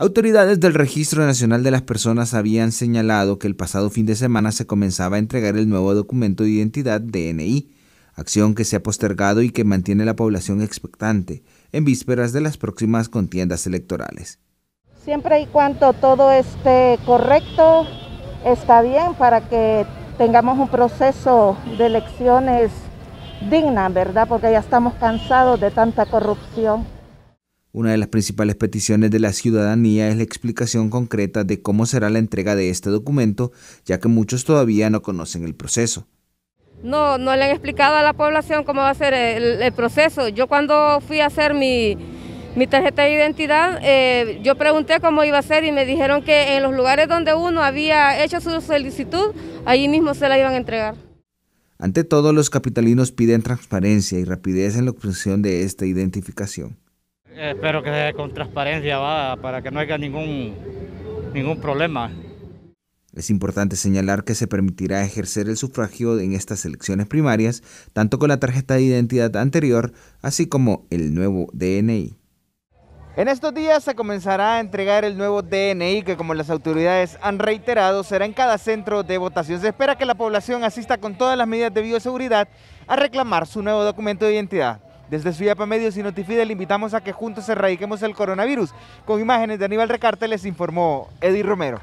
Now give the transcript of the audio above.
Autoridades del Registro Nacional de las Personas habían señalado que el pasado fin de semana se comenzaba a entregar el nuevo documento de identidad DNI, acción que se ha postergado y que mantiene la población expectante en vísperas de las próximas contiendas electorales. Siempre y cuando todo esté correcto, está bien para que tengamos un proceso de elecciones digna, ¿verdad? Porque ya estamos cansados de tanta corrupción. Una de las principales peticiones de la ciudadanía es la explicación concreta de cómo será la entrega de este documento, ya que muchos todavía no conocen el proceso. No, no le han explicado a la población cómo va a ser el, proceso. Yo cuando fui a hacer mi, tarjeta de identidad, eh, yo pregunté cómo iba a ser y me dijeron que en los lugares donde uno había hecho su solicitud, allí mismo se la iban a entregar. Ante todo, los capitalinos piden transparencia y rapidez en la obtención de esta identificación. Espero que sea con transparencia, va, para que no haya ningún, ningún problema. Es importante señalar que se permitirá ejercer el sufragio en estas elecciones primarias, tanto con la tarjeta de identidad anterior, así como el nuevo DNI. En estos días se comenzará a entregar el nuevo DNI que como las autoridades han reiterado será en cada centro de votación. Se espera que la población asista con todas las medidas de bioseguridad a reclamar su nuevo documento de identidad. Desde Suyapa Medios y Notifide le invitamos a que juntos erradiquemos el coronavirus. Con imágenes de Aníbal Recarte les informó Eddie Romero.